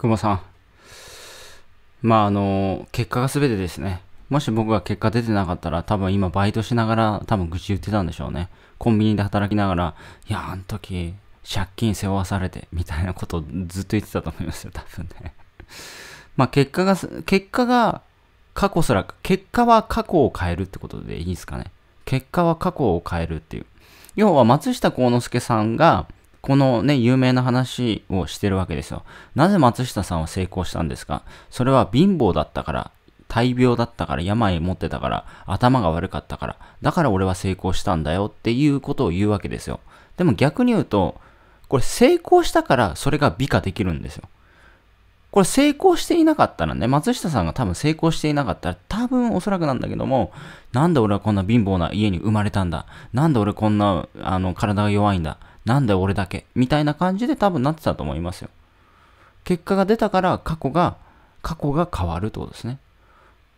久保さん。まあ、あの、結果が全てですね。もし僕が結果出てなかったら、多分今バイトしながら、多分愚痴言ってたんでしょうね。コンビニで働きながら、いや、あの時、借金背負わされて、みたいなことをずっと言ってたと思いますよ、多分ね。まあ、結果が、結果が、過去すら、結果は過去を変えるってことでいいですかね。結果は過去を変えるっていう。要は、松下幸之助さんが、このね、有名な話をしてるわけですよ。なぜ松下さんは成功したんですかそれは貧乏だったから、大病だったから、病持ってたから、頭が悪かったから、だから俺は成功したんだよっていうことを言うわけですよ。でも逆に言うと、これ成功したからそれが美化できるんですよ。これ成功していなかったらね、松下さんが多分成功していなかったら、多分おそらくなんだけども、なんで俺はこんな貧乏な家に生まれたんだ。なんで俺こんな、あの、体が弱いんだ。なんで俺だけ。みたいな感じで多分なってたと思いますよ。結果が出たから過去が、過去が変わるってことですね。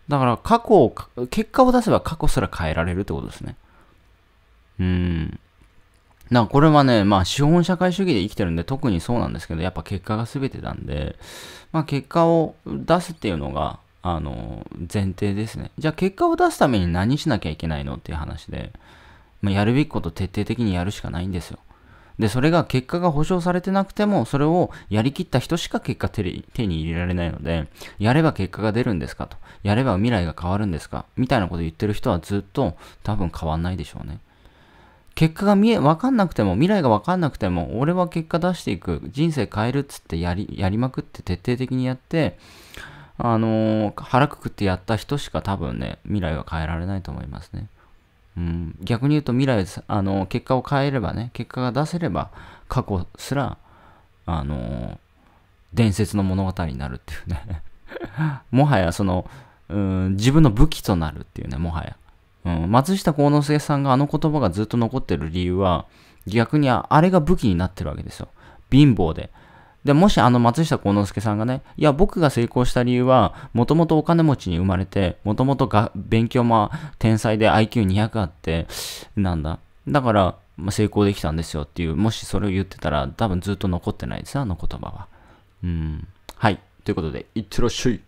だから過去を、結果を出せば過去すら変えられるってことですね。うん。だからこれはね、まあ資本社会主義で生きてるんで特にそうなんですけど、やっぱ結果が全てなんで、まあ結果を出すっていうのが、あの、前提ですね。じゃあ結果を出すために何しなきゃいけないのっていう話で、まあ、やるべきこと徹底的にやるしかないんですよ。で、それが結果が保証されてなくても、それをやりきった人しか結果手に入れられないので、やれば結果が出るんですかと、やれば未来が変わるんですかみたいなこと言ってる人はずっと多分変わんないでしょうね。結果が見え、わかんなくても、未来がわかんなくても、俺は結果出していく、人生変えるっつってやり、やりまくって徹底的にやって、あのー、腹くくってやった人しか多分ね、未来は変えられないと思いますね。うん、逆に言うと未来あの結果を変えればね結果が出せれば過去すらあの伝説の物語になるっていうね もはやその、うん、自分の武器となるっていうねもはや、うん、松下幸之助さんがあの言葉がずっと残ってる理由は逆にあれが武器になってるわけですよ貧乏でで、もしあの松下幸之助さんがね、いや、僕が成功した理由は、もともとお金持ちに生まれて、もともと勉強も天才で IQ200 あって、なんだ。だから、まあ、成功できたんですよっていう、もしそれを言ってたら、多分ずっと残ってないです、あの言葉は。うん。はい。ということで、いってらっしゃい。